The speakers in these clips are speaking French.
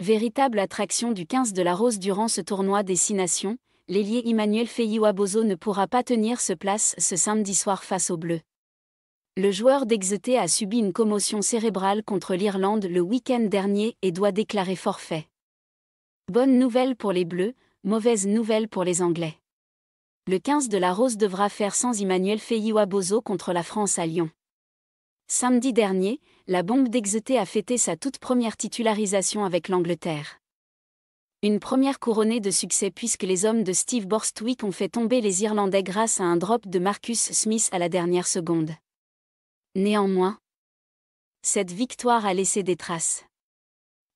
Véritable attraction du 15 de la Rose durant ce tournoi des six nations, l'ailier Emmanuel feyi bozo ne pourra pas tenir ce place ce samedi soir face aux Bleus. Le joueur d'Exeter a subi une commotion cérébrale contre l'Irlande le week-end dernier et doit déclarer forfait. Bonne nouvelle pour les Bleus, mauvaise nouvelle pour les Anglais. Le 15 de la Rose devra faire sans Emmanuel Feilly bozo contre la France à Lyon. Samedi dernier, la bombe d'Exeter a fêté sa toute première titularisation avec l'Angleterre. Une première couronnée de succès puisque les hommes de Steve Borstwick ont fait tomber les Irlandais grâce à un drop de Marcus Smith à la dernière seconde. Néanmoins, cette victoire a laissé des traces.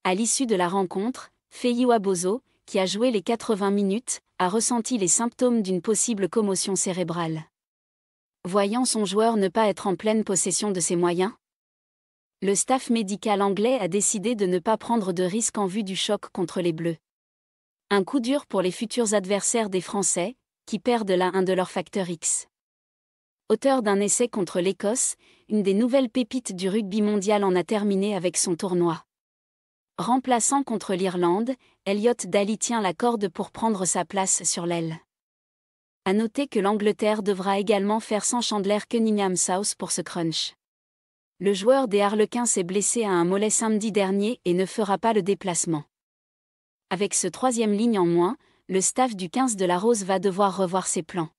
À l'issue de la rencontre, Feyiwa Bozo, qui a joué les 80 minutes, a ressenti les symptômes d'une possible commotion cérébrale voyant son joueur ne pas être en pleine possession de ses moyens Le staff médical anglais a décidé de ne pas prendre de risques en vue du choc contre les Bleus. Un coup dur pour les futurs adversaires des Français, qui perdent là un de leurs facteurs X. Auteur d'un essai contre l'Écosse, une des nouvelles pépites du rugby mondial en a terminé avec son tournoi. Remplaçant contre l'Irlande, Elliot Daly tient la corde pour prendre sa place sur l'aile. À noter que l'Angleterre devra également faire sans Chandler Cunningham South pour ce crunch. Le joueur des Harlequins s'est blessé à un mollet samedi dernier et ne fera pas le déplacement. Avec ce troisième ligne en moins, le staff du 15 de la Rose va devoir revoir ses plans.